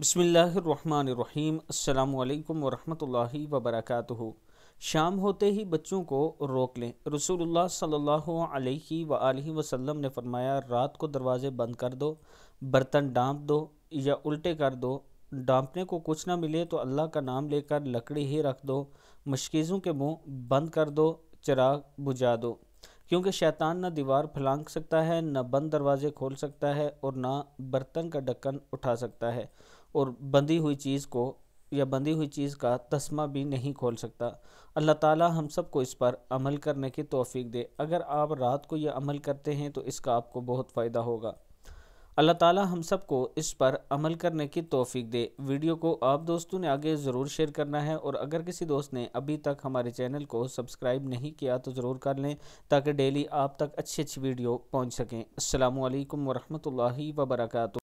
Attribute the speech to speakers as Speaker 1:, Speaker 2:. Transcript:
Speaker 1: बसमिल अल्लाम वरहमतुल्लाहि वबरकातुहु शाम होते ही बच्चों को रोक लें रसूलुल्लाह सल्लल्लाहु अलैहि वआलि वसल्लम ने फरमाया रात को दरवाज़े बंद कर दो बर्तन डांप दो या उल्टे कर दो डांपने को कुछ ना मिले तो अल्लाह का नाम लेकर लकड़ी ही रख दो मशकीज़ों के मुंह बंद कर दो चिराग बुझा दो क्योंकि शैतान न दीवार फलांग सकता है ना बंद दरवाजे खोल सकता है और ना बर्तन का ढक्कन उठा सकता है और बंधी हुई चीज़ को या बंधी हुई चीज़ का तस्मा भी नहीं खोल सकता अल्लाह ताला हम सब को इस पर अमल करने की तोफ़ी दे अगर आप रात को यह अमल करते हैं तो इसका आपको बहुत फ़ायदा होगा अल्लाह ताला हम सबको इस पर अमल करने की तोफ़ी दे वीडियो को आप दोस्तों ने आगे ज़रूर शेयर करना है और अगर किसी दोस्त ने अभी तक हमारे चैनल को सब्सक्राइब नहीं किया तो ज़रूर कर लें ताकि डेली आप तक अच्छी अच्छी वीडियो पहुँच सकें अल्लाम वरहमल वर्का